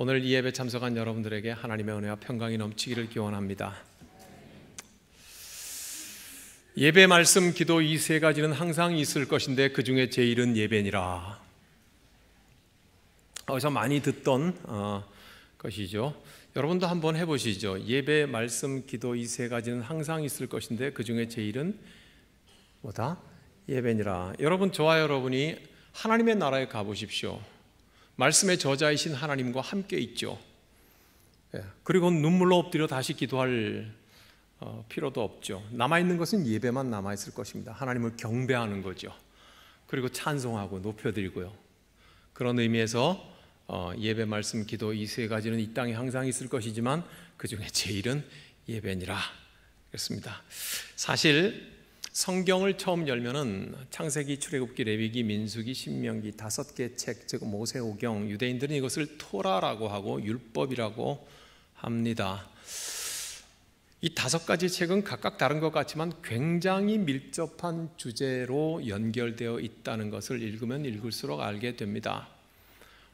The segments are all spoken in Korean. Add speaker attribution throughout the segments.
Speaker 1: 오늘 이 예배 참석한 여러분들에게 하나님의 은혜와 평강이 넘치기를 기원합니다. 예배 말씀 기도 이 세 가지는 항상 있을 것인데 그 중에 제일은 예배니라. 어디서 많이 듣던 어, 것이죠. 여러분도 한번 해보시죠. 예배 말씀 기도 이 세 가지는 항상 있을 것인데 그 중에 제일은 뭐다? 예배니라. 여러분 저와 여러분이 하나님의 나라에 가보십시오. 말씀의 저자이신 하나님과 함께 있죠. 예, 그리고 눈물로 엎드려 다시 기도할 어, 필요도 없죠. 남아있는 것은 예배만 남아있을 것입니다. 하나님을 경배하는 거죠. 그리고 찬송하고 높여드리고요. 그런 의미에서 어, 예배, 말씀, 기도 이 세 가지는 이 땅에 항상 있을 것이지만 그 중에 제일은 예배니라. 그렇습니다. 사실 성경을 처음 열면은 창세기, 출애굽기, 레위기, 민수기, 신명기 다섯 개 책, 즉 모세오경, 유대인들은 이것을 토라라고 하고 율법이라고 합니다. 이 다섯 가지 책은 각각 다른 것 같지만 굉장히 밀접한 주제로 연결되어 있다는 것을 읽으면 읽을수록 알게 됩니다.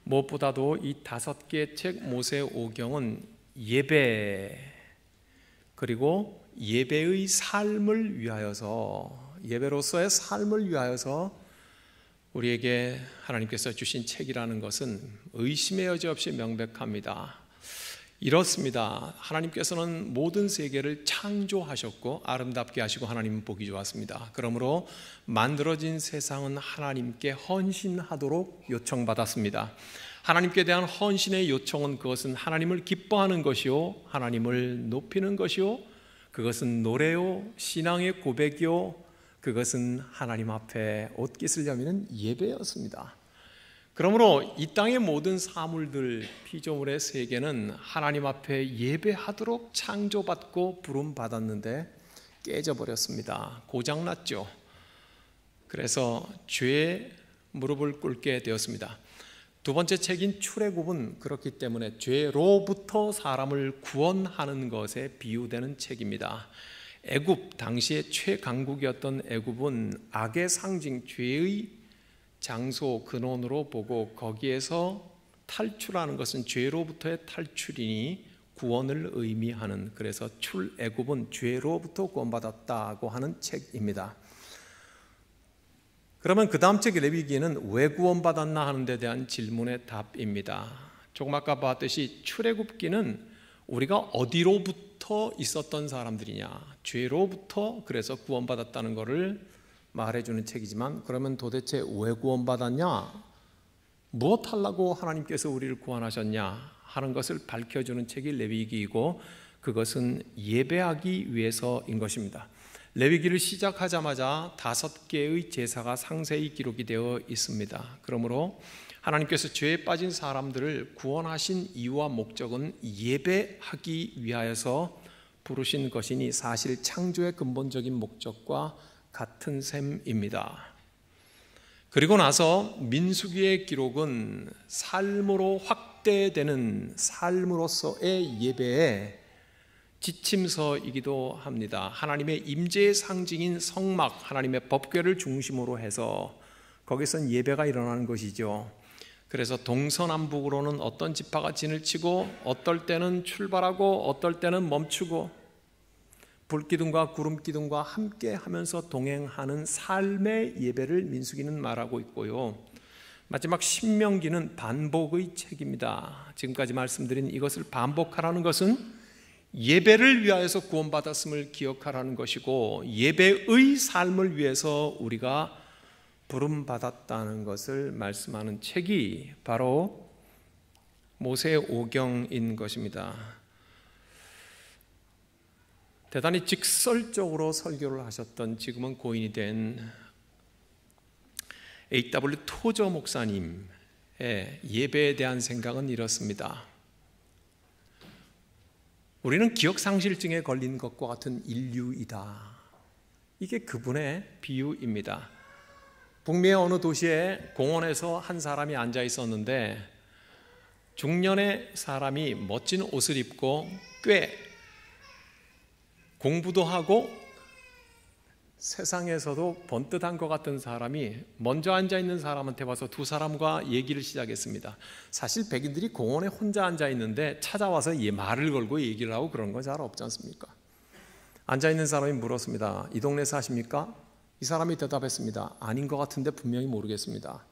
Speaker 1: 무엇보다도 이 다섯 개 책 모세 오경은 예배 그리고 예배의 삶을 위하여서 예배로서의 삶을 위하여서 우리에게 하나님께서 주신 책이라는 것은 의심의 여지 없이 명백합니다. 이렇습니다. 하나님께서는 모든 세계를 창조하셨고 아름답게 하시고 하나님 보기 좋았습니다. 그러므로 만들어진 세상은 하나님께 헌신하도록 요청받았습니다. 하나님께 대한 헌신의 요청은 그것은 하나님을 기뻐하는 것이요 하나님을 높이는 것이요 그것은 노래요, 신앙의 고백이요, 그것은 하나님 앞에 옷깃을 여미는 예배였습니다. 그러므로 이 땅의 모든 사물들, 피조물의 세계는 하나님 앞에 예배하도록 창조받고 부름받았는데 깨져버렸습니다. 고장났죠. 그래서 죄에 무릎을 꿇게 되었습니다. 두 번째 책인 출애굽은 그렇기 때문에 죄로부터 사람을 구원하는 것에 비유되는 책입니다. 애굽 당시의 최강국이었던 애굽은 악의 상징 죄의 장소 근원으로 보고 거기에서 탈출하는 것은 죄로부터의 탈출이니 구원을 의미하는 그래서 출애굽은 죄로부터 구원받았다고 하는 책입니다. 그러면 그 다음 책 레위기는 왜 구원받았나 하는 데 대한 질문의 답입니다. 조금 아까 봤듯이 출애굽기는 우리가 어디로부터 있었던 사람들이냐 죄로부터 그래서 구원받았다는 것을 말해주는 책이지만 그러면 도대체 왜 구원받았냐 무엇 하려고 하나님께서 우리를 구원하셨냐 하는 것을 밝혀주는 책이 레위기이고 그것은 예배하기 위해서인 것입니다. 레위기를 시작하자마자 다섯 개의 제사가 상세히 기록이 되어 있습니다. 그러므로 하나님께서 죄에 빠진 사람들을 구원하신 이유와 목적은 예배하기 위하여서 부르신 것이니 사실 창조의 근본적인 목적과 같은 셈입니다. 그리고 나서 민수기의 기록은 삶으로 확대되는 삶으로서의 예배에 지침서이기도 합니다. 하나님의 임재의 상징인 성막, 하나님의 법궤를 중심으로 해서 거기선 예배가 일어나는 것이죠. 그래서 동서남북으로는 어떤 지파가 진을 치고 어떨 때는 출발하고 어떨 때는 멈추고 불기둥과 구름기둥과 함께 하면서 동행하는 삶의 예배를 민수기는 말하고 있고요. 마지막 신명기는 반복의 책입니다. 지금까지 말씀드린 이것을 반복하라는 것은 예배를 위하여서 구원받았음을 기억하라는 것이고 예배의 삶을 위해서 우리가 부름받았다는 것을 말씀하는 책이 바로 모세오경인 것입니다. 대단히 직설적으로 설교를 하셨던 지금은 고인이 된 A.W. 토저 목사님의 예배에 대한 생각은 이렇습니다. 우리는 기억상실증에 걸린 것과 같은 인류이다. 이게 그분의 비유입니다. 북미의 어느 도시의 공원에서 한 사람이 앉아 있었는데 중년의 사람이 멋진 옷을 입고 꽤 공부도 하고 세상에서도 번뜻한것 같은 사람이 먼저 앉아 있는 사람한테 와서 두 사람과 얘기를 시작했습니다. 사실 백인들이 공원에 혼자 앉아 있는데 찾아와서 말을 걸고 얘기를 하고 그런 거 잘 없지 않습니까? 앉아 있는 사람이 물었습니다. 이 동네 사십니까? 이 사람이 대답했습니다. 아닌 것 같은데 분명히 모르겠습니다.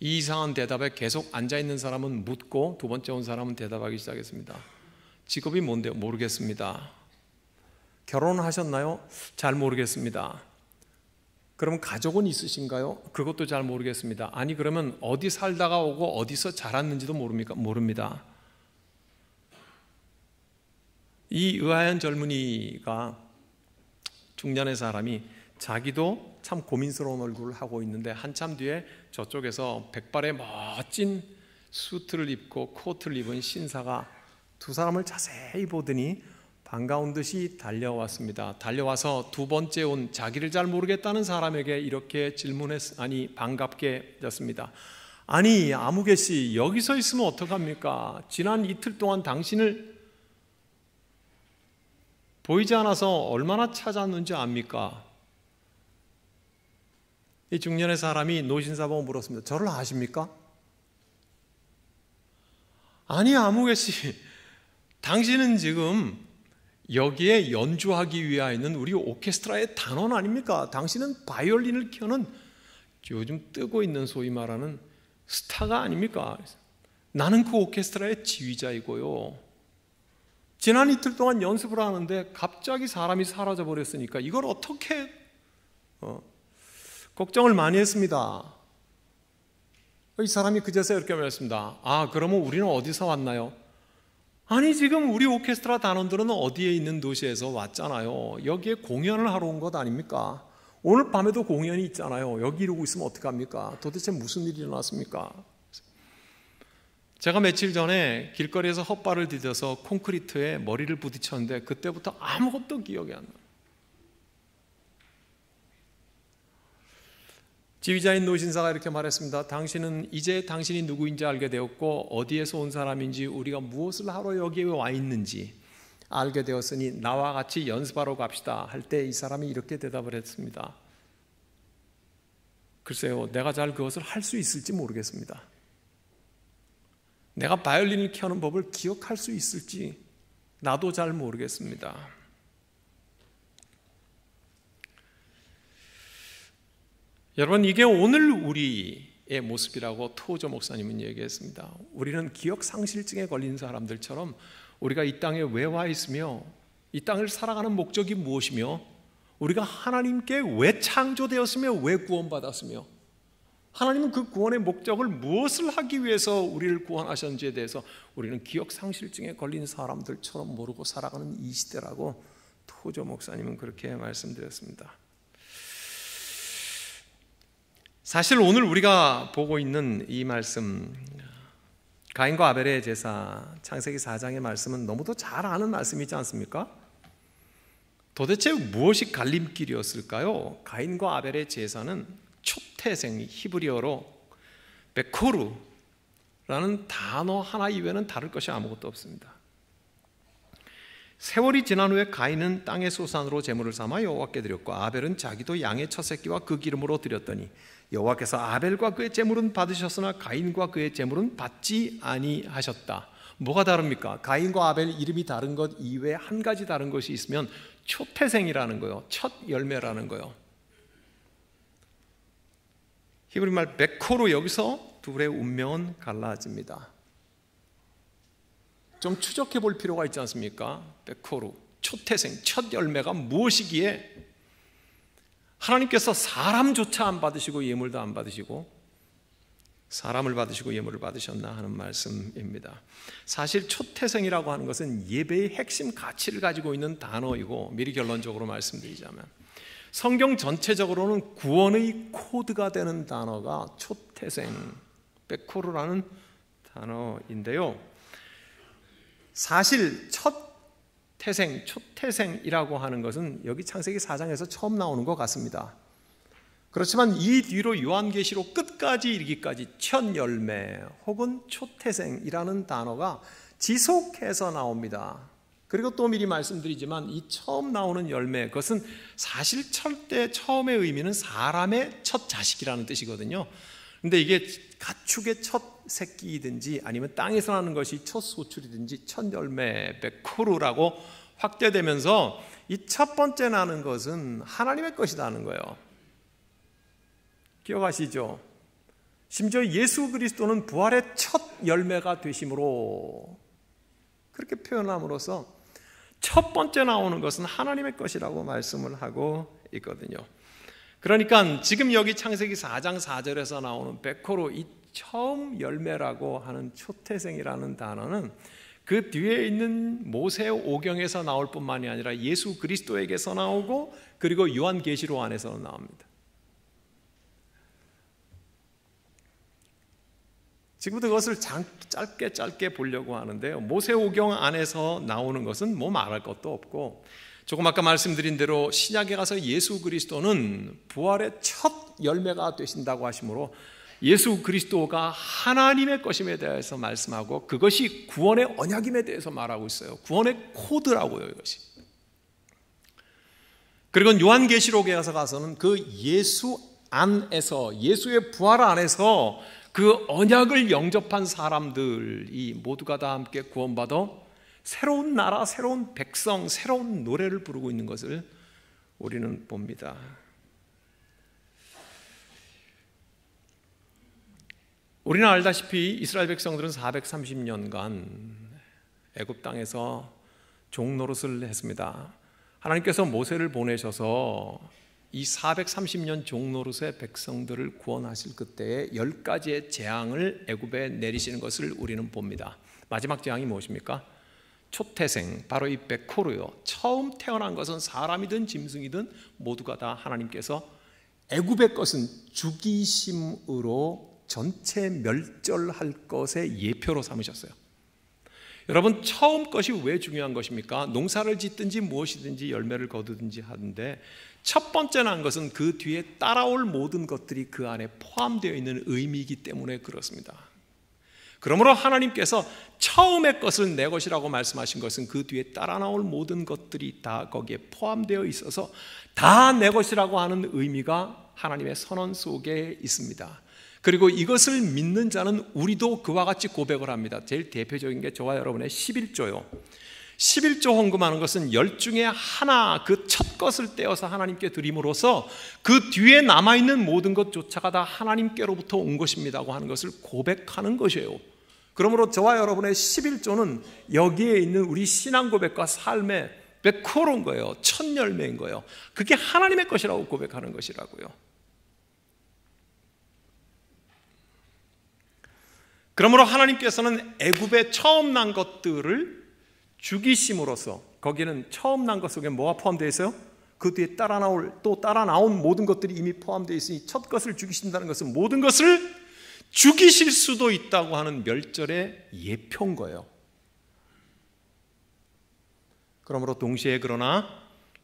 Speaker 1: 이 이상한 대답에 계속 앉아 있는 사람은 묻고 두 번째 온 사람은 대답하기 시작했습니다. 직업이 뭔데요? 모르겠습니다. 결혼하셨나요? 잘 모르겠습니다. 그럼 가족은 있으신가요? 그것도 잘 모르겠습니다. 아니 그러면 어디 살다가 오고 어디서 자랐는지도 모릅니까? 모릅니다. 이 의아한 젊은이가 중년의 사람이 자기도 참 고민스러운 얼굴을 하고 있는데 한참 뒤에 저쪽에서 백발의 멋진 수트를 입고 코트를 입은 신사가 두 사람을 자세히 보더니 반가운 듯이 달려왔습니다. 달려와서 두 번째 온 자기를 잘 모르겠다는 사람에게 이렇게 질문했 아니 반갑게 했습니다. 아니 아무개 씨 여기서 있으면 어떡합니까? 지난 이틀 동안 당신을 보이지 않아서 얼마나 찾았는지 압니까? 이 중년의 사람이 노신사범 물었습니다. 저를 아십니까? 아니 아무개 씨 당신은 지금 여기에 연주하기 위하여는 우리 오케스트라의 단원 아닙니까? 당신은 바이올린을 켜는 요즘 뜨고 있는 소위 말하는 스타가 아닙니까? 나는 그 오케스트라의 지휘자이고요. 지난 이틀 동안 연습을 하는데 갑자기 사람이 사라져 버렸으니까 이걸 어떻게 어, 걱정을 많이 했습니다. 이 사람이 그제서야 이렇게 말했습니다. 아, 그러면 우리는 어디서 왔나요? 아니 지금 우리 오케스트라 단원들은 어디에 있는 도시에서 왔잖아요. 여기에 공연을 하러 온 것 아닙니까? 오늘 밤에도 공연이 있잖아요. 여기 이러고 있으면 어떡합니까? 도대체 무슨 일이 일어났습니까? 제가 며칠 전에 길거리에서 헛발을 디뎌서 콘크리트에 머리를 부딪혔는데 그때부터 아무것도 기억이 안 나요. 지휘자인 노신사가 이렇게 말했습니다. 당신은 이제 당신이 누구인지 알게 되었고 어디에서 온 사람인지 우리가 무엇을 하러 여기에 와 있는지 알게 되었으니 나와 같이 연습하러 갑시다 할 때 이 사람이 이렇게 대답을 했습니다. 글쎄요, 내가 잘 그것을 할 수 있을지 모르겠습니다. 내가 바이올린을 켜는 법을 기억할 수 있을지 나도 잘 모르겠습니다. 여러분 이게 오늘 우리의 모습이라고 토조 목사님은 얘기했습니다. 우리는 기억 상실증에 걸린 사람들처럼 우리가 이 땅에 왜 와 있으며 이 땅을 살아가는 목적이 무엇이며 우리가 하나님께 왜 창조되었으며 왜 구원받았으며 하나님은 그 구원의 목적을 무엇을 하기 위해서 우리를 구원하셨는지에 대해서 우리는 기억 상실증에 걸린 사람들처럼 모르고 살아가는 이 시대라고 토저 목사님은 그렇게 말씀드렸습니다. 사실 오늘 우리가 보고 있는 이 말씀 가인과 아벨의 제사 창세기 4장의 말씀은 너무도 잘 아는 말씀이지 않습니까? 도대체 무엇이 갈림길이었을까요? 가인과 아벨의 제사는 초태생 히브리어로 베코르라는 단어 하나 이외는 다를 것이 아무것도 없습니다. 세월이 지난 후에 가인은 땅의 소산으로 제물을 삼아 여호와께 드렸고 아벨은 자기도 양의 첫 새끼와 그 기름으로 드렸더니 여호와께서 아벨과 그의 제물은 받으셨으나 가인과 그의 제물은 받지 아니하셨다. 뭐가 다릅니까? 가인과 아벨 이름이 다른 것 이외에 한 가지 다른 것이 있으면 초태생이라는 거요. 첫 열매라는 거요. 히브리말 백호로 여기서 둘의 운명은 갈라집니다. 좀 추적해 볼 필요가 있지 않습니까? 백호로 초태생 첫 열매가 무엇이기에 하나님께서 사람조차 안 받으시고 예물도 안 받으시고 사람을 받으시고 예물을 받으셨나 하는 말씀입니다. 사실 초태생이라고 하는 것은 예배의 핵심 가치를 가지고 있는 단어이고 미리 결론적으로 말씀드리자면 성경 전체적으로는 구원의 코드가 되는 단어가 초태생 베코르라는 단어인데요. 사실 첫 태생, 초태생이라고 하는 것은 여기 창세기 4장에서 처음 나오는 것 같습니다. 그렇지만 이 뒤로 요한계시로 끝까지 이르기까지 첫 열매 혹은 초태생이라는 단어가 지속해서 나옵니다. 그리고 또 미리 말씀드리지만 이 처음 나오는 열매 그것은 사실 철대 처음의 의미는 사람의 첫 자식이라는 뜻이거든요. 근데 이게 가축의 첫 새끼이든지 아니면 땅에서 나는 것이 첫 소출이든지 첫 열매 백호루라고 확대되면서 이 첫 번째 나는 것은 하나님의 것이다는 거예요. 기억하시죠? 심지어 예수 그리스도는 부활의 첫 열매가 되심으로 그렇게 표현함으로써 첫 번째 나오는 것은 하나님의 것이라고 말씀을 하고 있거든요. 그러니까 지금 여기 창세기 4장 4절에서 나오는 백호로 이 처음 열매라고 하는 초태생이라는 단어는 그 뒤에 있는 모세 오경에서 나올 뿐만이 아니라 예수 그리스도에게서 나오고 그리고 요한 계시로 안에서 나옵니다. 지금부터 그것을 짧게 짧게 보려고 하는데요. 모세 오경 안에서 나오는 것은 뭐 말할 것도 없고 조금 아까 말씀드린 대로 신약에 가서 예수 그리스도는 부활의 첫 열매가 되신다고 하시므로 예수 그리스도가 하나님의 것임에 대해서 말씀하고 그것이 구원의 언약임에 대해서 말하고 있어요. 구원의 코드라고요, 이것이. 그리고 요한계시록에 가서 가서는 그 예수 안에서 예수의 부활 안에서 그 언약을 영접한 사람들이 모두가 다 함께 구원받아 새로운 나라, 새로운 백성, 새로운 노래를 부르고 있는 것을 우리는 봅니다. 우리는 알다시피 이스라엘 백성들은 430년간 애굽 땅에서 종노릇을 했습니다. 하나님께서 모세를 보내셔서 이 430년 종노릇의 백성들을 구원하실 그때에 열 가지의 재앙을 애굽에 내리시는 것을 우리는 봅니다. 마지막 재앙이 무엇입니까? 초태생 바로 이 베코르요. 처음 태어난 것은 사람이든 짐승이든 모두가 다 하나님께서 애굽의 것은 죽이심으로 전체 멸절할 것의 예표로 삼으셨어요. 여러분 처음 것이 왜 중요한 것입니까? 농사를 짓든지 무엇이든지 열매를 거두든지 하는데 첫 번째 난 것은 그 뒤에 따라올 모든 것들이 그 안에 포함되어 있는 의미이기 때문에 그렇습니다. 그러므로 하나님께서 처음의 것은 내 것이라고 말씀하신 것은 그 뒤에 따라 나올 모든 것들이 다 거기에 포함되어 있어서 다 내 것이라고 하는 의미가 하나님의 선언 속에 있습니다. 그리고 이것을 믿는 자는 우리도 그와 같이 고백을 합니다. 제일 대표적인 게 저와 여러분의 11조요. 11조 헌금하는 것은 열 중에 하나 그 첫 것을 떼어서 하나님께 드림으로써 그 뒤에 남아있는 모든 것조차가 다 하나님께로부터 온것입니다 하는 것을 고백하는 것이에요. 그러므로 저와 여러분의 11조는 여기에 있는 우리 신앙 고백과 삶의 백호론 거예요. 첫 열매인 거예요. 그게 하나님의 것이라고 고백하는 것이라고요. 그러므로 하나님께서는 애굽에 처음 난 것들을 죽이심으로써 거기는 처음 난 것 속에 뭐가 포함되어 있어요? 그 뒤에 따라 나올 또 따라 나온 모든 것들이 이미 포함되어 있으니 첫 것을 죽이신다는 것은 모든 것을 죽이실 수도 있다고 하는 멸절의 예표인 거예요. 그러므로 동시에 그러나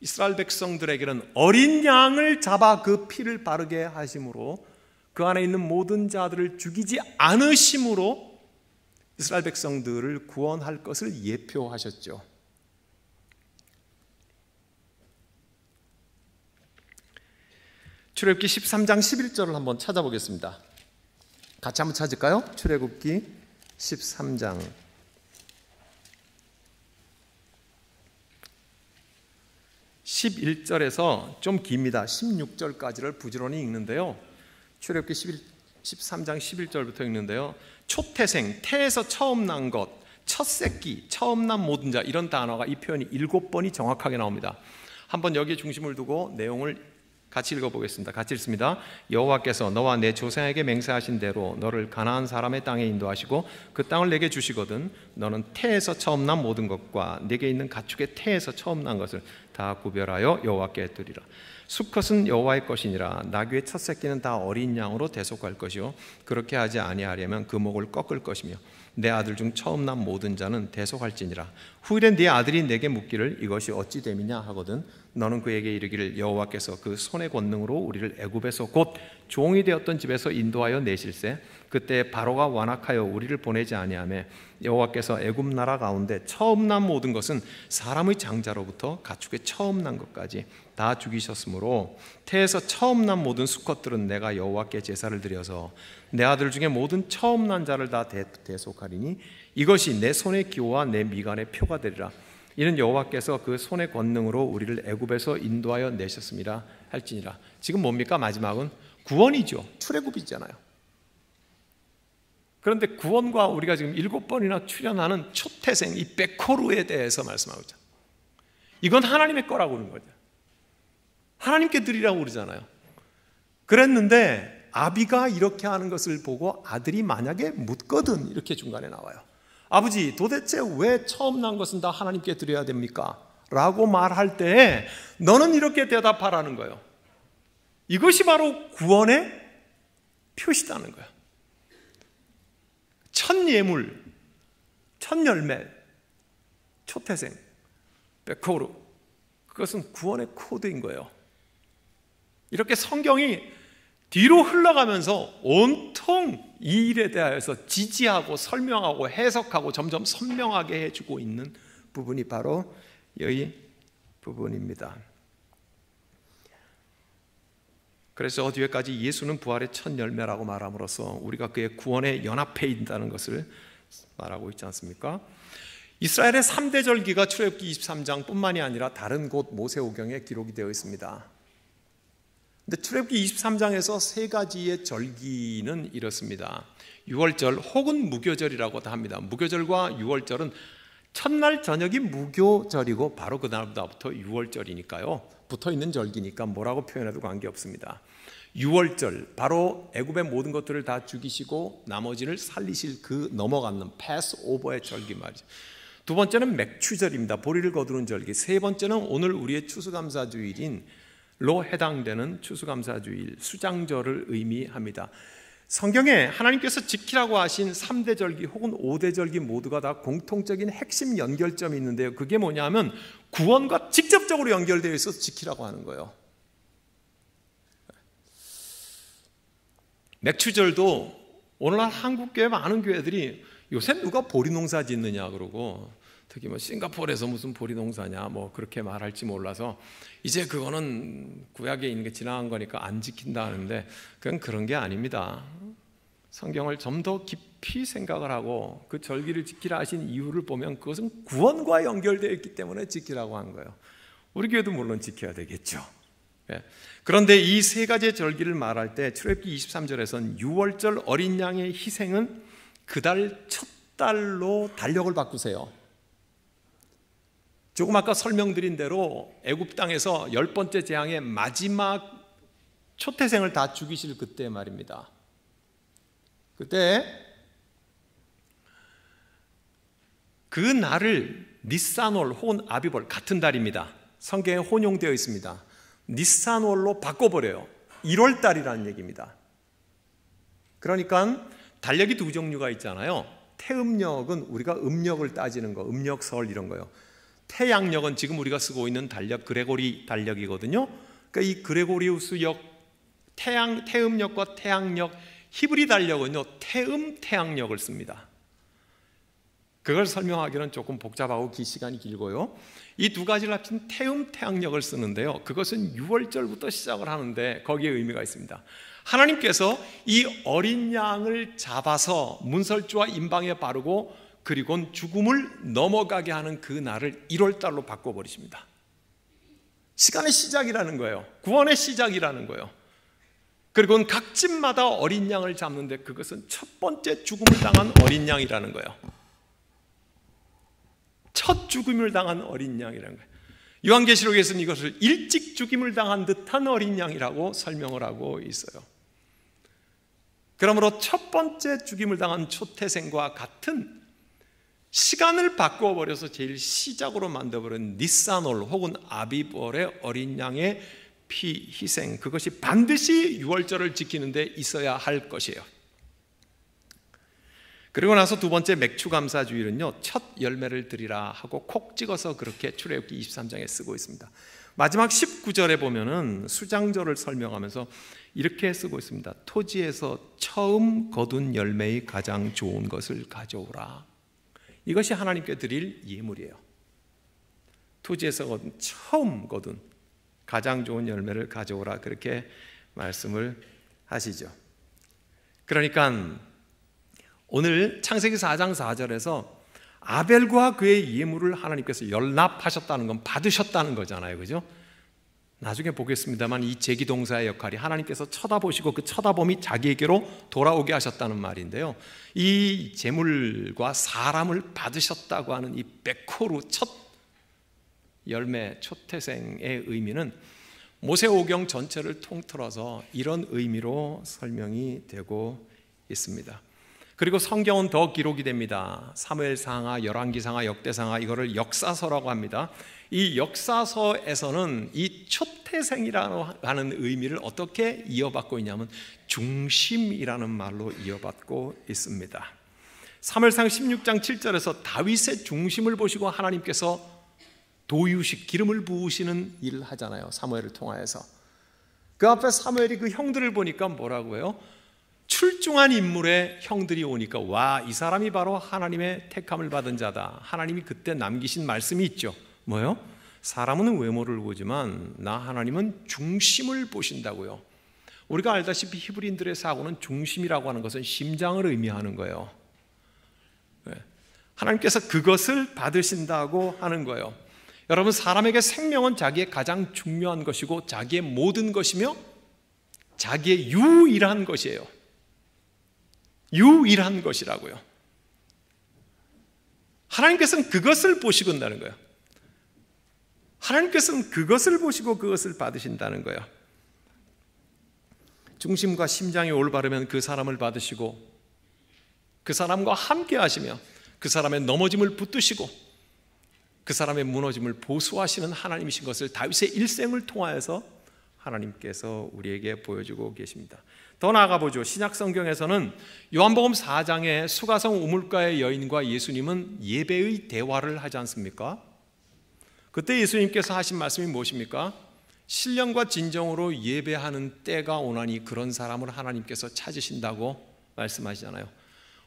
Speaker 1: 이스라엘 백성들에게는 어린 양을 잡아 그 피를 바르게 하심으로 그 안에 있는 모든 자들을 죽이지 않으심으로 이스라엘 백성들을 구원할 것을 예표하셨죠. 출애굽기 13장 11절을 한번 찾아보겠습니다. 같이 한번 찾을까요? 출애굽기 13장 11절에서 좀 깁니다. 16절까지를 부지런히 읽는데요. 출애굽기 13장 11절부터 읽는데요. 초태생, 태에서 처음 난 것, 첫 새끼, 처음 난 모든 자 이런 단어가 이 표현이 일곱 번이 정확하게 나옵니다. 한번 여기에 중심을 두고 내용을 같이 읽어보겠습니다. 같이 읽습니다. 여호와께서 너와 내 조상에게 맹세하신 대로 너를 가나안 사람의 땅에 인도하시고 그 땅을 내게 주시거든 너는 태에서 처음 난 모든 것과 내게 있는 가축의 태에서 처음 난 것을 다 구별하여 여호와께 드리라. 수컷은 여호와의 것이니라 나귀의 첫 새끼는 다 어린 양으로 대속할 것이요 그렇게 하지 아니하려면 그 목을 꺾을 것이며 내 아들 중 처음 난 모든 자는 대속할지니라 후일엔 네 아들이 내게 묻기를 이것이 어찌 됨이냐 하거든 너는 그에게 이르기를 여호와께서 그 손의 권능으로 우리를 애굽에서 곧 종이 되었던 집에서 인도하여 내실세 그때 바로가 완악하여 우리를 보내지 아니하며 여호와께서 애굽 나라 가운데 처음 난 모든 것은 사람의 장자로부터 가축의 처음 난 것까지 다 죽이셨으므로 태에서 처음 난 모든 수컷들은 내가 여호와께 제사를 드려서 내 아들 중에 모든 처음 난 자를 다 대, 속하리니 이것이 내 손의 기호와 내 미간의 표가 되리라 이는 여호와께서 그 손의 권능으로 우리를 애굽에서 인도하여 내셨습니다 할지니라 지금 뭡니까 마지막은 구원이죠 출애굽이잖아요 그런데 구원과 우리가 지금 일곱 번이나 출연하는 초태생 이 백호루에 대해서 말씀하고 있잖 이건 하나님의 거라고 그는 거죠 하나님께 드리라고 그러잖아요. 그랬는데 아비가 이렇게 하는 것을 보고 아들이 만약에 묻거든 이렇게 중간에 나와요. 아버지 도대체 왜 처음 난 것은 다 하나님께 드려야 됩니까? 라고 말할 때에 너는 이렇게 대답하라는 거예요. 이것이 바로 구원의 표시다는 거예요. 첫 예물, 첫 열매, 초태생, 백호르 그것은 구원의 코드인 거예요. 이렇게 성경이 뒤로 흘러가면서 온통 이 일에 대하여서 지지하고 설명하고 해석하고 점점 선명하게 해주고 있는 부분이 바로 여기 부분입니다. 그래서 뒤에까지 예수는 부활의 첫 열매라고 말함으로써 우리가 그의 구원에 연합해 있다는 것을 말하고 있지 않습니까? 이스라엘의 3대 절기가 출애굽기 23장뿐만이 아니라 다른 곳 모세오경에 기록이 되어 있습니다. 근데 출애굽기 23장에서 세 가지의 절기는 이렇습니다. 6월절 혹은 무교절이라고도 합니다. 무교절과 6월절은 첫날 저녁이 무교절이고 바로 그날부터 6월절이니까요. 붙어 있는 절기니까 뭐라고 표현해도 관계없습니다. 6월절 바로 애굽의 모든 것들을 다 죽이시고 나머지를 살리실 그 넘어가는 패스오버의 절기 말이죠. 두 번째는 맥추절입니다. 보리를 거두는 절기. 세 번째는 오늘 우리의 추수감사주일인 로 해당되는 추수감사주일 수장절을 의미합니다. 성경에 하나님께서 지키라고 하신 3대절기 혹은 5대절기 모두가 다 공통적인 핵심 연결점이 있는데요. 그게 뭐냐면 구원과 직접적으로 연결되어 있어서 지키라고 하는 거예요. 맥추절도 오늘날 한국 교회 많은 교회들이 요새 누가 보리 농사 짓느냐 그러고 특게뭐 싱가포르에서 무슨 보리 농사냐 뭐 그렇게 말할지 몰라서 이제 그거는 구약에 있는 게 지나간 거니까 안 지킨다 하는데 그건 그런 게 아닙니다. 성경을 좀 더 깊이 생각을 하고 그 절기를 지키라 하신 이유를 보면 그것은 구원과 연결되어 있기 때문에 지키라고 한 거예요. 우리 교회도 물론 지켜야 되겠죠. 예. 그런데 이 세 가지의 절기를 말할 때 출애굽기 23절에서는 6월절 어린 양의 희생은 그 달 첫 달로 달력을 바꾸세요. 조금 아까 설명드린 대로 애굽 땅에서 열 번째 재앙의 마지막 초태생을 다 죽이실 그때 말입니다. 그때 그 날을 니산월 혹은 아비볼 같은 달입니다. 성경에 혼용되어 있습니다. 니산월로 바꿔버려요. 1월 달이라는 얘기입니다. 그러니까 달력이 두 종류가 있잖아요. 태음력은 우리가 음력을 따지는 거, 음력설 이런 거요. 태양력은 지금 우리가 쓰고 있는 달력 그레고리 달력이거든요. 그러니까 이 그레고리우스 역 태양 태음력과 태양력 히브리 달력은요 태음 태양력을 씁니다. 그걸 설명하기는 조금 복잡하고 기 시간이 길고요. 이 두 가지를 합친 태음 태양력을 쓰는데요. 그것은 6월절부터 시작을 하는데 거기에 의미가 있습니다. 하나님께서 이 어린 양을 잡아서 문설주와 임방에 바르고 그리곤 죽음을 넘어가게 하는 그 날을 1월달로 바꿔버리십니다. 시간의 시작이라는 거예요. 구원의 시작이라는 거예요. 그리고는 각 집마다 어린 양을 잡는데 그것은 첫 번째 죽음을 당한 어린 양이라는 거예요. 첫 죽음을 당한 어린 양이라는 거예요. 요한계시록에서는 이것을 일찍 죽임을 당한 듯한 어린 양이라고 설명을 하고 있어요. 그러므로 첫 번째 죽임을 당한 초태생과 같은 시간을 바꾸어 버려서 제일 시작으로 만들어버린 니사놀 혹은 아비벌의 어린 양의 피 희생 그것이 반드시 유월절을 지키는 데 있어야 할 것이에요. 그리고 나서 두 번째 맥추 감사주일은요. 첫 열매를 드리라 하고 콕 찍어서 그렇게 출애굽기 23장에 쓰고 있습니다. 마지막 19절에 보면은 수장절을 설명하면서 이렇게 쓰고 있습니다. 토지에서 처음 거둔 열매의 가장 좋은 것을 가져오라. 이것이 하나님께 드릴 예물이에요. 토지에서 처음 거둔 가장 좋은 열매를 가져오라 그렇게 말씀을 하시죠. 그러니까 오늘 창세기 4장 4절에서 아벨과 그의 예물을 하나님께서 연납하셨다는 건 받으셨다는 거잖아요. 그죠? 나중에 보겠습니다만 이 제기동사의 역할이 하나님께서 쳐다보시고 그 쳐다봄이 자기에게로 돌아오게 하셨다는 말인데요. 이 재물과 사람을 받으셨다고 하는 이 백호루 첫 열매 초태생의 의미는 모세오경 전체를 통틀어서 이런 의미로 설명이 되고 있습니다. 그리고 성경은 더 기록이 됩니다. 사무엘상하, 열왕기상하, 역대상하 이거를 역사서라고 합니다. 이 역사서에서는 이 초태생이라고 하는 의미를 어떻게 이어받고 있냐면 중심이라는 말로 이어받고 있습니다. 사무엘상 16장 7절에서 다윗의 중심을 보시고 하나님께서 도유식 기름을 부으시는 일 하잖아요. 사무엘을 통하여서. 그 앞에 사무엘이 그 형들을 보니까 뭐라고 해요? 출중한 인물의 형들이 오니까 와, 이 사람이 바로 하나님의 택함을 받은 자다. 하나님이 그때 남기신 말씀이 있죠. 뭐요? 사람은 외모를 보지만 나 하나님은 중심을 보신다고요. 우리가 알다시피 히브리들의 사고는 중심이라고 하는 것은 심장을 의미하는 거예요. 예. 하나님께서 그것을 받으신다고 하는 거예요. 여러분, 사람에게 생명은 자기의 가장 중요한 것이고 자기의 모든 것이며 자기의 유일한 것이에요. 유일한 것이라고요. 하나님께서는 그것을 보시건다는 거예요. 하나님께서는 그것을 보시고 그것을 받으신다는 거예요. 중심과 심장이 올바르면 그 사람을 받으시고 그 사람과 함께 하시며 그 사람의 넘어짐을 붙드시고 그 사람의 무너짐을 보수하시는 하나님이신 것을 다윗의 일생을 통하여서 하나님께서 우리에게 보여주고 계십니다. 더 나아가 보죠. 신약 성경에서는 요한복음 4장에 수가성 우물가의 여인과 예수님은 예배의 대화를 하지 않습니까? 그때 예수님께서 하신 말씀이 무엇입니까? 신령과 진정으로 예배하는 때가 오나니 그런 사람을 하나님께서 찾으신다고 말씀하시잖아요.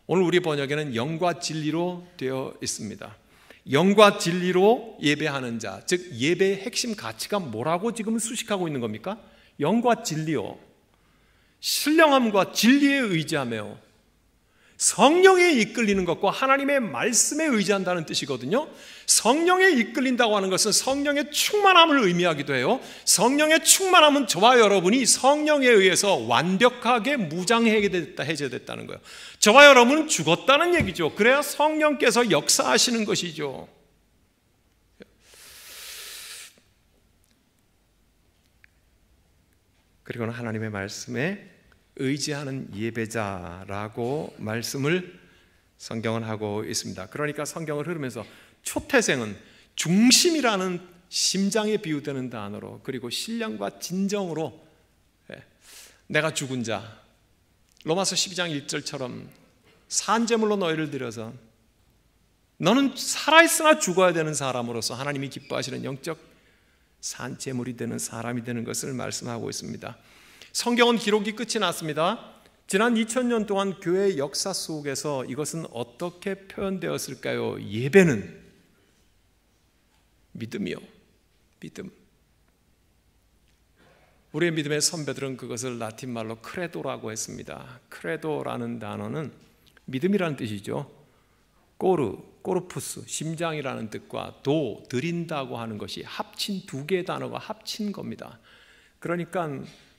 Speaker 1: 오늘 우리 번역에는 영과 진리로 되어 있습니다. 영과 진리로 예배하는 자, 즉 예배의 핵심 가치가 뭐라고 지금 수식하고 있는 겁니까? 영과 진리요. 신령함과 진리에 의지하며 성령에 이끌리는 것과 하나님의 말씀에 의지한다는 뜻이거든요. 성령에 이끌린다고 하는 것은 성령의 충만함을 의미하기도 해요. 성령의 충만함은 저와 여러분이 성령에 의해서 완벽하게 무장해제됐다 해제됐다는 거예요. 저와 여러분은 죽었다는 얘기죠. 그래야 성령께서 역사하시는 것이죠. 그리고는 하나님의 말씀에 의지하는 예배자라고 말씀을 성경은 하고 있습니다. 그러니까 성경을 흐르면서 초태생은 중심이라는 심장에 비유되는 단어로 그리고 신령과 진정으로 예, 내가 죽은 자 로마서 12장 1절처럼 산재물로 너희를 들여서 너는 살아있으나 죽어야 되는 사람으로서 하나님이 기뻐하시는 영적 산재물이 되는 사람이 되는 것을 말씀하고 있습니다. 성경은 기록이 끝이 났습니다. 지난 2000년 동안 교회 역사 속에서 이것은 어떻게 표현되었을까요? 예배는 믿음이요. 믿음. 우리의 믿음의 선배들은 그것을 라틴 말로 크레도라고 했습니다. 크레도라는 단어는 믿음이라는 뜻이죠. 꼬르, 꼬르푸스, 심장이라는 뜻과 도, 드린다고 하는 것이 합친 두 개의 단어가 합친 겁니다. 그러니까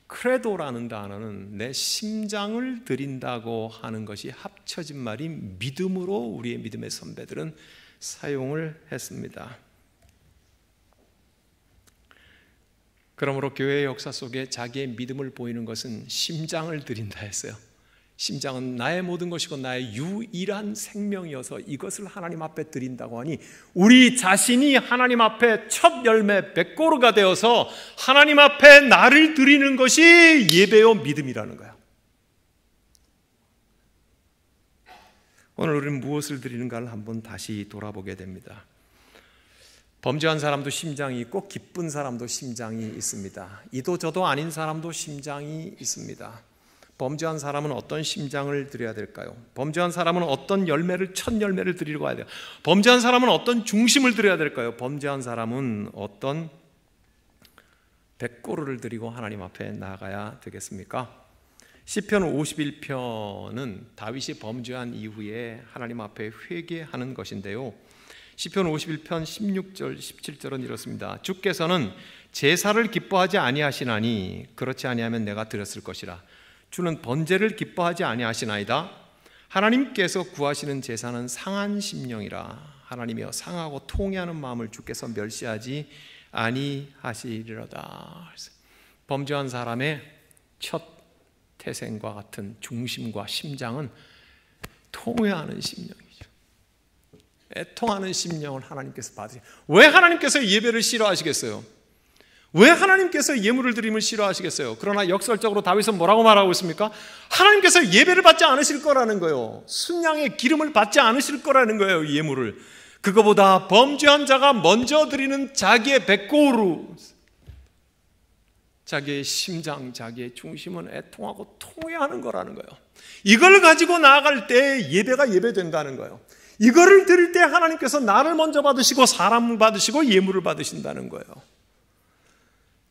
Speaker 1: 크레도라는 단어는 내 심장을 드린다고 하는 것이 합쳐진 말인 믿음으로 우리의 믿음의 선배들은 사용을 했습니다. 그러므로 교회의 역사 속에 자기의 믿음을 보이는 것은 심장을 드린다 했어요. 심장은 나의 모든 것이고 나의 유일한 생명이어서 이것을 하나님 앞에 드린다고 하니 우리 자신이 하나님 앞에 첫 열매 백고르가 되어서 하나님 앞에 나를 드리는 것이 예배요 믿음이라는 거야. 오늘 우리는 무엇을 드리는가를 한번 다시 돌아보게 됩니다. 범죄한 사람도 심장이 있고 기쁜 사람도 심장이 있습니다. 이도 저도 아닌 사람도 심장이 있습니다. 범죄한 사람은 어떤 심장을 드려야 될까요? 범죄한 사람은 어떤 열매를 첫 열매를 드리고 가야 돼요. 범죄한 사람은 어떤 중심을 드려야 될까요? 범죄한 사람은 어떤 백고를 드리고 하나님 앞에 나가야 되겠습니까? 시편 51편은 다윗이 범죄한 이후에 하나님 앞에 회개하는 것인데요. 시편 51편 16절 17절은 이렇습니다. 주께서는 제사를 기뻐하지 아니하시나니 그렇지 아니하면 내가 드렸을 것이라. 주는 번제를 기뻐하지 아니하시나이다. 하나님께서 구하시는 제사는 상한 심령이라 하나님이여 상하고 통해하는 마음을 주께서 멸시하지 아니하시리로다. 범죄한 사람의 첫 태생과 같은 중심과 심장은 통해하는 심령이죠. 애통하는 심령을 하나님께서 받으세왜 하나님께서 예배를 싫어하시겠어요? 왜 하나님께서 예물을 드림을 싫어하시겠어요? 그러나 역설적으로 다윗은 뭐라고 말하고 있습니까? 하나님께서 예배를 받지 않으실 거라는 거예요. 순양의 기름을 받지 않으실 거라는 거예요. 예물을. 그거보다 범죄한 자가 먼저 드리는 자기의 백고루 자기의 심장, 자기의 중심은 애통하고 통회하는 거라는 거예요. 이걸 가지고 나아갈 때 예배가 예배된다는 거예요. 이거를 드릴 때 하나님께서 나를 먼저 받으시고 사람 받으시고 예물을 받으신다는 거예요.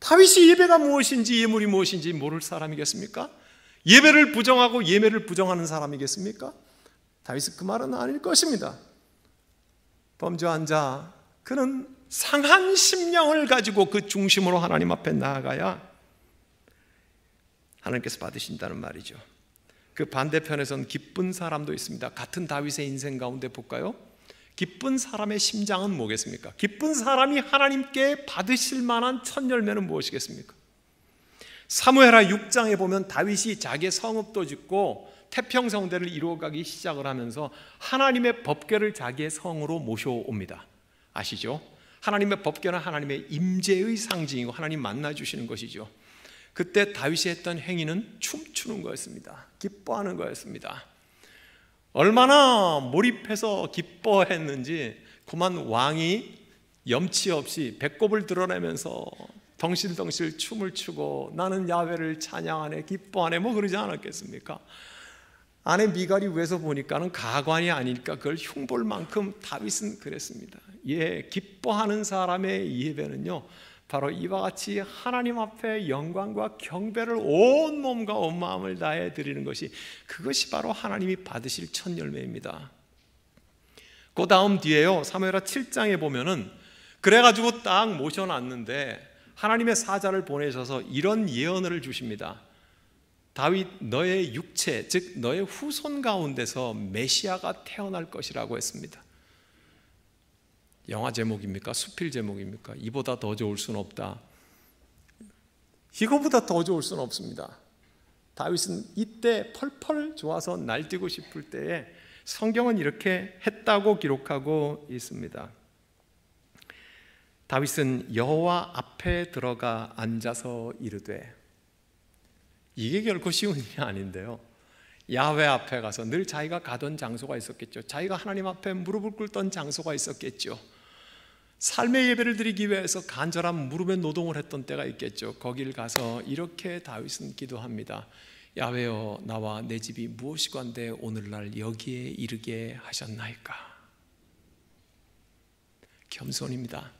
Speaker 1: 다윗이 예배가 무엇인지 예물이 무엇인지 모를 사람이겠습니까? 예배를 부정하고 예배를 부정하는 사람이겠습니까? 다윗은 그 말은 아닐 것입니다. 범죄한 자 그는 상한 심령을 가지고 그 중심으로 하나님 앞에 나아가야 하나님께서 받으신다는 말이죠. 그 반대편에선 기쁜 사람도 있습니다. 같은 다윗의 인생 가운데 볼까요? 기쁜 사람의 심장은 뭐겠습니까? 기쁜 사람이 하나님께 받으실 만한 첫 열매는 무엇이겠습니까? 사무엘하 6장에 보면 다윗이 자기의 성읍도 짓고 태평성대를 이루어가기 시작을 하면서 하나님의 법궤를 자기의 성으로 모셔옵니다. 아시죠? 하나님의 법궤는 하나님의 임재의 상징이고 하나님 만나 주시는 것이죠. 그때 다윗이 했던 행위는 춤추는 거였습니다. 기뻐하는 거였습니다. 얼마나 몰입해서 기뻐했는지 그만 왕이 염치 없이 배꼽을 드러내면서 덩실덩실 춤을 추고 나는 야외를 찬양하네 기뻐하네 뭐 그러지 않았겠습니까? 아내 미갈이 위에서 보니까는 가관이 아닐까 그걸 흉볼 만큼 다윗은 그랬습니다. 예, 기뻐하는 사람의 예배는요 바로 이와 같이 하나님 앞에 영광과 경배를 온 몸과 온 마음을 다해 드리는 것이 그것이 바로 하나님이 받으실 첫 열매입니다. 그 다음 뒤에요. 사무엘하 7장에 보면은 그래 가지고 딱 모셔 놨는데 하나님의 사자를 보내셔서 이런 예언을 주십니다. 다윗 너의 육체 즉 너의 후손 가운데서 메시아가 태어날 것이라고 했습니다. 영화 제목입니까? 수필 제목입니까? 이보다 더 좋을 수는 없다. 이거보다 더 좋을 수는 없습니다. 다윗은 이때 펄펄 좋아서 날뛰고 싶을 때에 성경은 이렇게 했다고 기록하고 있습니다. 다윗은 여호와 앞에 들어가 앉아서 이르되 이게 결코 쉬운 일이 아닌데요. 야외 앞에 가서 늘 자기가 가던 장소가 있었겠죠. 자기가 하나님 앞에 무릎을 꿇던 장소가 있었겠죠. 삶의 예배를 드리기 위해서 간절한 무릎의 노동을 했던 때가 있겠죠. 거길 가서 이렇게 다윗은 기도합니다. 야외여 나와 내 집이 무엇이관데 오늘날 여기에 이르게 하셨나이까. 겸손입니다.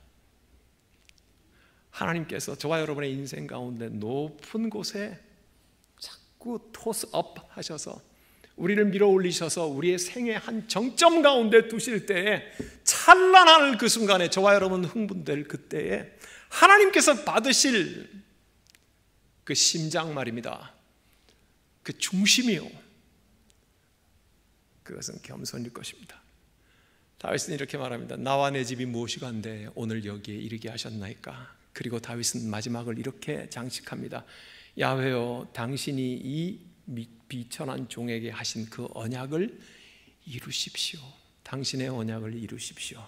Speaker 1: 하나님께서 저와 여러분의 인생 가운데 높은 곳에 자꾸 토스업 하셔서 우리를 밀어 올리셔서 우리의 생애 한 정점 가운데 두실 때에 찬란한 그 순간에 저와 여러분 흥분될 그때에 하나님께서 받으실 그 심장 말입니다. 그 중심이요. 그것은 겸손일 것입니다. 다윗은 이렇게 말합니다. 나와 내 집이 무엇이 간데 오늘 여기에 이르게 하셨나이까. 그리고 다윗은 마지막을 이렇게 장식합니다. 야훼여 당신이 이 비천한 종에게 하신 그 언약을 이루십시오. 당신의 언약을 이루십시오.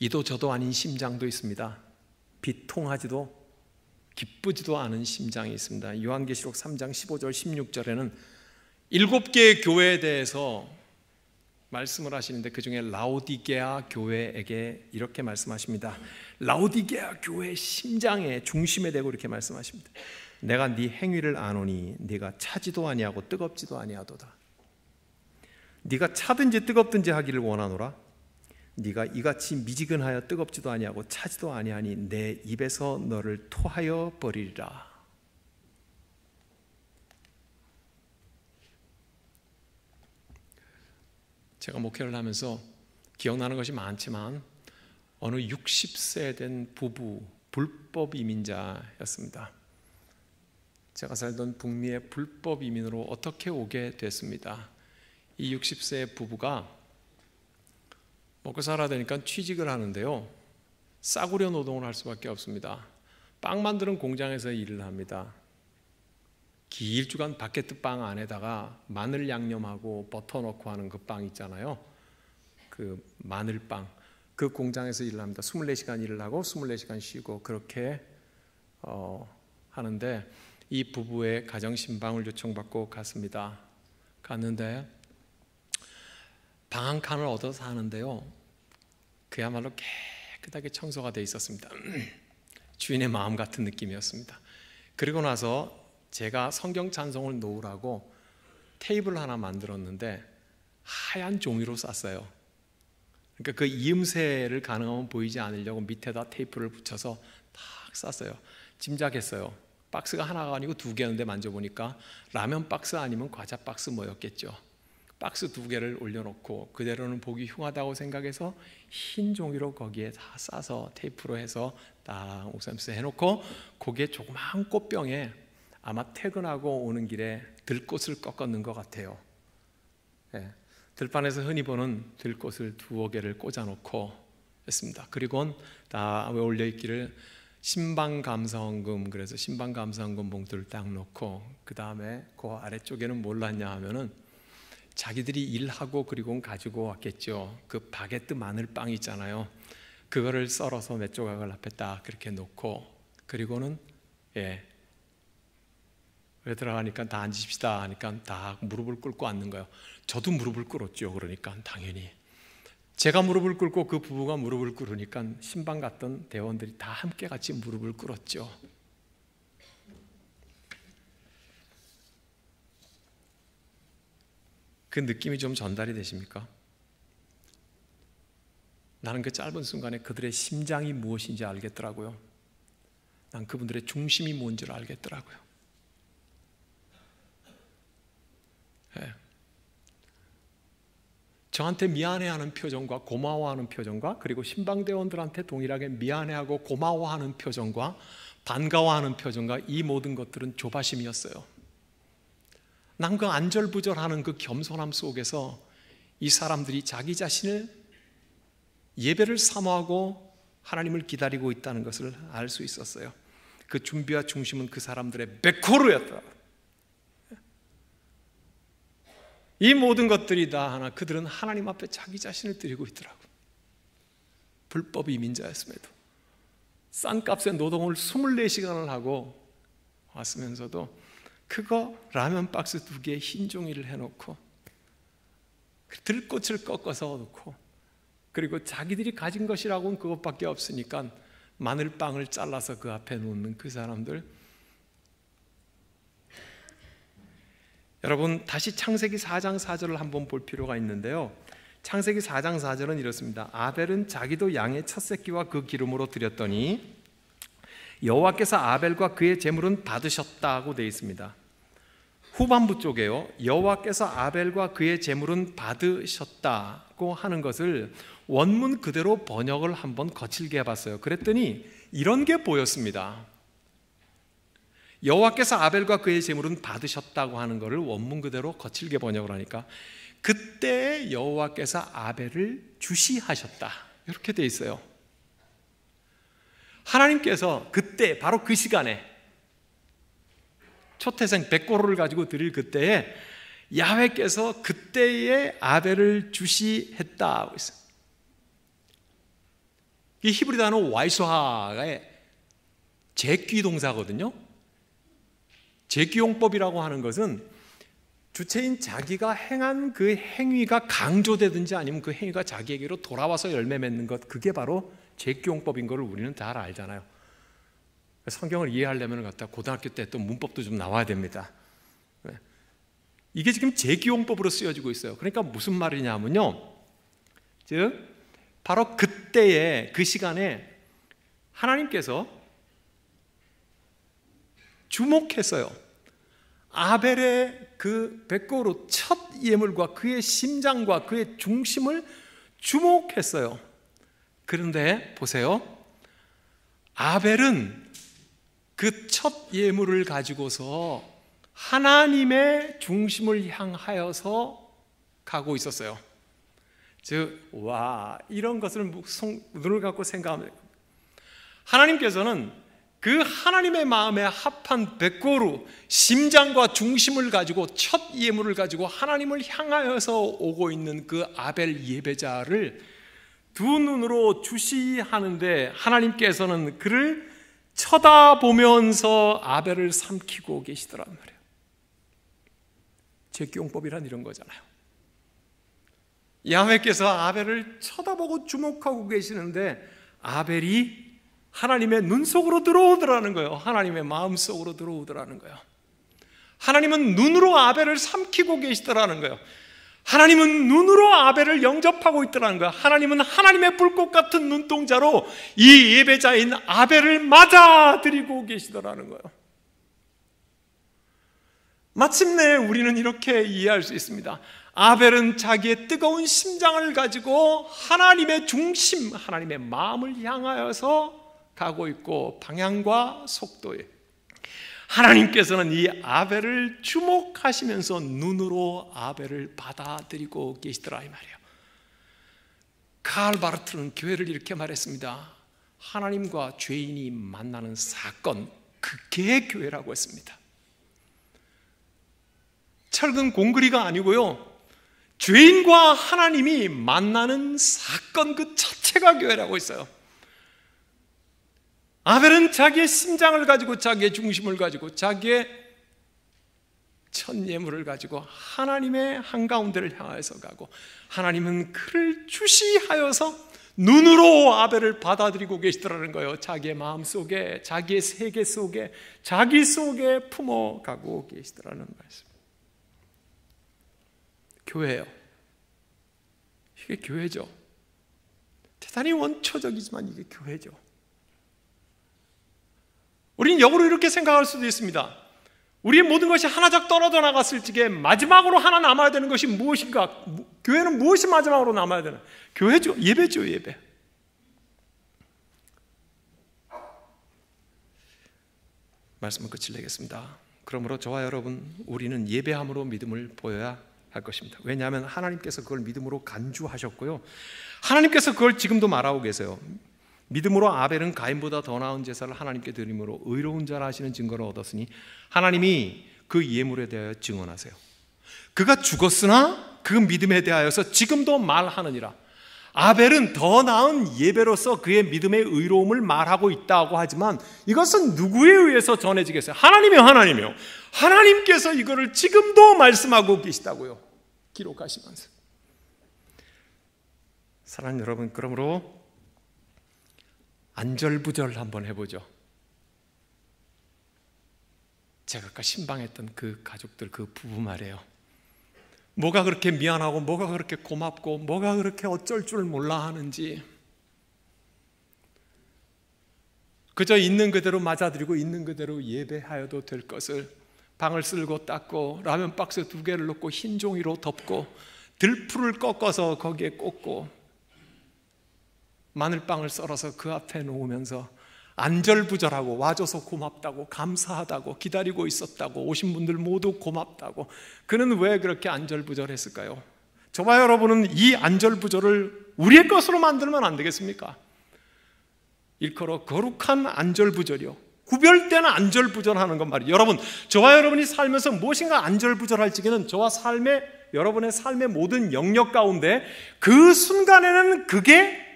Speaker 1: 이도 저도 아닌 심장도 있습니다. 비통하지도 기쁘지도 않은 심장이 있습니다. 요한계시록 3장 15절 16절에는 일곱 개의 교회에 대해서 말씀을 하시는데 그 중에 라오디게아 교회에게 이렇게 말씀하십니다. 라오디게아 교회 심장의 중심에 대고 이렇게 말씀하십니다. 내가 네 행위를 아노니 네가 차지도 아니하고 뜨겁지도 아니하도다. 네가 차든지 뜨겁든지 하기를 원하노라. 네가 이같이 미지근하여 뜨겁지도 아니하고 차지도 아니하니 내 입에서 너를 토하여 버리리라. 제가 목회를 하면서 기억나는 것이 많지만 어느 60세 된 부부 불법 이민자였습니다. 제가 살던 북미의 불법 이민으로 어떻게 오게 됐습니다. 이 60세 부부가 먹고 살아야 되니까 취직을 하는데요. 싸구려 노동을 할 수밖에 없습니다. 빵 만드는 공장에서 일을 합니다. 길쭉한 바게트 빵 안에다가 마늘 양념하고 버터 넣고 하는 그 빵 있잖아요. 그 마늘 빵. 그 공장에서 일 합니다. 24시간 일을 하고 24시간 쉬고 그렇게 어, 하는데 이 부부의 가정 신방을 요청받고 갔습니다. 갔는데 방 한 칸을 얻어서 하는데요. 그야말로 깨끗하게 청소가 돼 있었습니다. 주인의 마음 같은 느낌이었습니다. 그리고 나서 제가 성경 찬송을 놓으라고 테이블 하나 만들었는데 하얀 종이로 쌌어요. 그러니까 그 이음새를 가능하면 보이지 않으려고 밑에다 테이프를 붙여서 탁 쌌어요. 짐작했어요. 박스가 하나가 아니고 두 개였는데 만져보니까 라면 박스 아니면 과자 박스 뭐였겠죠. 박스 두 개를 올려놓고 그대로는 보기 흉하다고 생각해서 흰 종이로 거기에 다 싸서 테이프로 해서 딱 옥삼스 해놓고 거기에 조그마 꽃병에 아마 퇴근하고 오는 길에 들꽃을 꺾었는 것 같아요. 예, 들판에서 흔히 보는 들꽃을 두어 개를 꽂아놓고 했습니다. 그리고는 다 올려 있기를 신방감사원금 그래서 신방감사원금 봉투를 딱 놓고 그 다음에 그 아래쪽에는 몰랐냐 하면은 자기들이 일하고 그리고 가지고 왔겠죠. 그 바게트 마늘빵 있잖아요. 그거를 썰어서 몇 조각을 앞에 딱 그렇게 놓고 그리고는 예 그래 들어가니까 다 앉으십시다 하니까 다 무릎을 꿇고 앉는 거예요. 저도 무릎을 꿇었죠. 그러니까 당연히 제가 무릎을 꿇고 그 부부가 무릎을 꿇으니까 신방 갔던 대원들이 다 함께 같이 무릎을 꿇었죠. 그 느낌이 좀 전달이 되십니까? 나는 그 짧은 순간에 그들의 심장이 무엇인지 알겠더라고요. 난 그분들의 중심이 뭔지를 알겠더라고요. 예. 저한테 미안해하는 표정과 고마워하는 표정과 그리고 신방대원들한테 동일하게 미안해하고 고마워하는 표정과 반가워하는 표정과 이 모든 것들은 조바심이었어요. 난 그 안절부절하는 그 겸손함 속에서 이 사람들이 자기 자신을 예배를 사모하고 하나님을 기다리고 있다는 것을 알 수 있었어요. 그 준비와 중심은 그 사람들의 백호르였다. 이 모든 것들이 다 하나 그들은 하나님 앞에 자기 자신을 드리고 있더라고. 불법 이민자였음에도 싼값에 노동을 24시간을 하고 왔으면서도 그거 라면 박스 두 개에 흰 종이를 해놓고 그 들꽃을 꺾어서 놓고 그리고 자기들이 가진 것이라고는 그것밖에 없으니까 마늘빵을 잘라서 그 앞에 놓는 그 사람들 여러분 다시 창세기 4장 4절을 한번 볼 필요가 있는데요. 창세기 4장 4절은 이렇습니다. 아벨은 자기도 양의 첫 새끼와 그 기름으로 드렸더니 여호와께서 아벨과 그의 재물은 받으셨다고 되어 있습니다. 후반부 쪽에요. 여호와께서 아벨과 그의 재물은 받으셨다고 하는 것을 원문 그대로 번역을 한번 거칠게 해봤어요. 그랬더니 이런 게 보였습니다. 여호와께서 아벨과 그의 제물은 받으셨다고 하는 것을 원문 그대로 거칠게 번역을 하니까 그때 여호와께서 아벨을 주시하셨다 이렇게 돼 있어요. 하나님께서 그때 바로 그 시간에 초태생 백고를 가지고 드릴 그때에 야훼께서 그때에 아벨을 주시했다 하고 있어요. 이 히브리 단어 와이소하의 제끼 동사거든요. 재기용법이라고 하는 것은 주체인 자기가 행한 그 행위가 강조되든지 아니면 그 행위가 자기에게로 돌아와서 열매 맺는 것 그게 바로 재기용법인 것을 우리는 잘 알잖아요. 성경을 이해하려면 갖다 고등학교 때 또 문법도 좀 나와야 됩니다. 네. 이게 지금 재기용법으로 쓰여지고 있어요. 그러니까 무슨 말이냐면요. 즉 바로 그때에 그 시간에 하나님께서 주목했어요. 아벨의 그 백골로 첫 예물과 그의 심장과 그의 중심을 주목했어요. 그런데 보세요. 아벨은 그 첫 예물을 가지고서 하나님의 중심을 향하여서 가고 있었어요. 즉, 와, 이런 것을 눈을 갖고 생각하면 하나님께서는 그 하나님의 마음에 합한 백고로 심장과 중심을 가지고 첫 예물을 가지고 하나님을 향하여서 오고 있는 그 아벨 예배자를 두 눈으로 주시하는데 하나님께서는 그를 쳐다보면서 아벨을 삼키고 계시더란 말이에요. 제끼용법이란 이런 거잖아요. 야훼께서 아벨을 쳐다보고 주목하고 계시는데 아벨이 하나님의 눈 속으로 들어오더라는 거예요. 하나님의 마음 속으로 들어오더라는 거예요. 하나님은 눈으로 아벨을 삼키고 계시더라는 거예요. 하나님은 눈으로 아벨을 영접하고 있더라는 거예요 하나님은 하나님의 불꽃 같은 눈동자로 이 예배자인 아벨을 맞아들이고 계시더라는 거예요. 마침내 우리는 이렇게 이해할 수 있습니다. 아벨은 자기의 뜨거운 심장을 가지고 하나님의 중심, 하나님의 마음을 향하여서 가고 있고 방향과 속도에 하나님께서는 이 아벨을 주목하시면서 눈으로 아벨을 받아들이고 계시더라 이 말이에요. 칼바르트는 교회를 이렇게 말했습니다. 하나님과 죄인이 만나는 사건, 그게 교회라고 했습니다. 철근 공그리가 아니고요. 죄인과 하나님이 만나는 사건 그 자체가 교회라고 있어요. 아벨은 자기의 심장을 가지고 자기의 중심을 가지고 자기의 첫 예물을 가지고 하나님의 한가운데를 향해서 가고 하나님은 그를 주시하여서 눈으로 아벨을 받아들이고 계시더라는 거예요. 자기의 마음 속에, 자기의 세계 속에, 자기 속에 품어가고 계시더라는 말씀. 교회요. 이게 교회죠. 대단히 원초적이지만 이게 교회죠. 우리는 역으로 이렇게 생각할 수도 있습니다. 우리의 모든 것이 하나씩 떨어져 나갔을 적에 마지막으로 하나 남아야 되는 것이 무엇인가? 교회는 무엇이 마지막으로 남아야 되나? 교회죠. 예배죠, 예배. 말씀을 끝을 내겠습니다. 그러므로 저와 여러분, 우리는 예배함으로 믿음을 보여야 할 것입니다. 왜냐하면 하나님께서 그걸 믿음으로 간주하셨고요. 하나님께서 그걸 지금도 말하고 계세요. 믿음으로 아벨은 가인보다 더 나은 제사를 하나님께 드림으로 의로운 자라 하시는 증거를 얻었으니 하나님이 그 예물에 대하여 증언하세요. 그가 죽었으나 그 믿음에 대하여서 지금도 말하느니라. 아벨은 더 나은 예배로서 그의 믿음의 의로움을 말하고 있다고 하지만 이것은 누구에 의해서 전해지겠어요? 하나님이요, 하나님이요. 하나님께서 이거를 지금도 말씀하고 계시다고요. 기록하시면서. 사랑 여러분, 그러므로 안절부절 한번 해보죠. 제가 아까 신방했던 그 가족들 그 부부 말이에요. 뭐가 그렇게 미안하고 뭐가 그렇게 고맙고 뭐가 그렇게 어쩔 줄 몰라 하는지 그저 있는 그대로 맞아들이고 있는 그대로 예배하여도 될 것을 방을 쓸고 닦고 라면 박스 두 개를 놓고 흰 종이로 덮고 들풀을 꺾어서 거기에 꽂고 마늘빵을 썰어서 그 앞에 놓으면서 안절부절하고 와줘서 고맙다고 감사하다고 기다리고 있었다고 오신 분들 모두 고맙다고 그는 왜 그렇게 안절부절했을까요? 저와 여러분은 이 안절부절을 우리의 것으로 만들면 안 되겠습니까? 일컬어 거룩한 안절부절이요. 구별되는 안절부절하는 것 말이에요. 여러분, 저와 여러분이 살면서 무엇인가 안절부절할지기는 저와 삶의 여러분의 삶의 모든 영역 가운데 그 순간에는 그게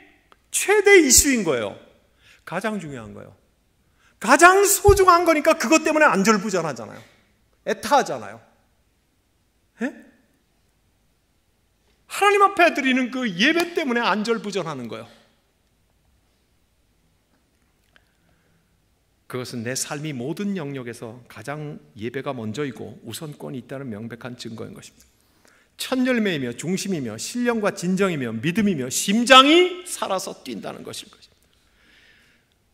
Speaker 1: 최대 이슈인 거예요. 가장 중요한 거예요. 가장 소중한 거니까 그것 때문에 안절부절하잖아요. 애타하잖아요. 에? 예? 하나님 앞에 드리는 그 예배 때문에 안절부절하는 거예요. 그것은 내 삶이 모든 영역에서 가장 예배가 먼저이고 우선권이 있다는 명백한 증거인 것입니다. 첫 열매이며 중심이며 신령과 진정이며 믿음이며 심장이 살아서 뛴다는 것일 것입니다.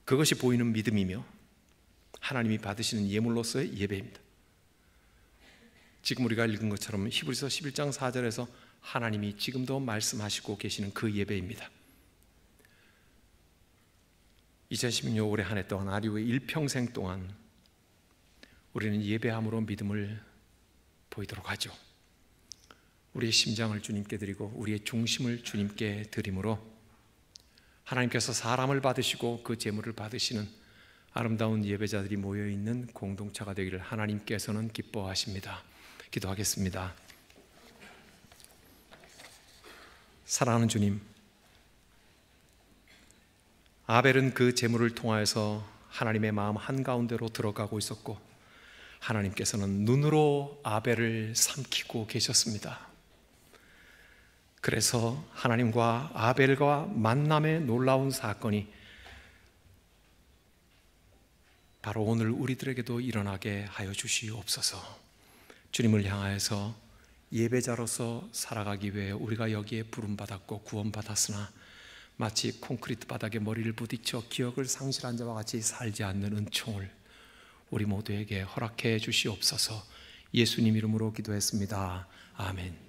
Speaker 1: 그것이 보이는 믿음이며 하나님이 받으시는 예물로서의 예배입니다. 지금 우리가 읽은 것처럼 히브리서 11장 4절에서 하나님이 지금도 말씀하시고 계시는 그 예배입니다. 2016년 올해 한 해 동안 아리우의 일평생 동안 우리는 예배함으로 믿음을 보이도록 하죠. 우리의 심장을 주님께 드리고 우리의 중심을 주님께 드림으로 하나님께서 사람을 받으시고 그 재물을 받으시는 아름다운 예배자들이 모여 있는 공동체가 되기를 하나님께서는 기뻐하십니다. 기도하겠습니다. 사랑하는 주님, 아벨은 그 재물을 통하여서 하나님의 마음 한가운데로 들어가고 있었고 하나님께서는 눈으로 아벨을 삼키고 계셨습니다. 그래서 하나님과 아벨과 만남의 놀라운 사건이 바로 오늘 우리들에게도 일어나게 하여 주시옵소서. 주님을 향하여서 예배자로서 살아가기 위해 우리가 여기에 부름받았고 구원받았으나 마치 콘크리트 바닥에 머리를 부딪혀 기억을 상실한 자와 같이 살지 않는 은총을 우리 모두에게 허락해 주시옵소서 예수님 이름으로 기도했습니다. 아멘.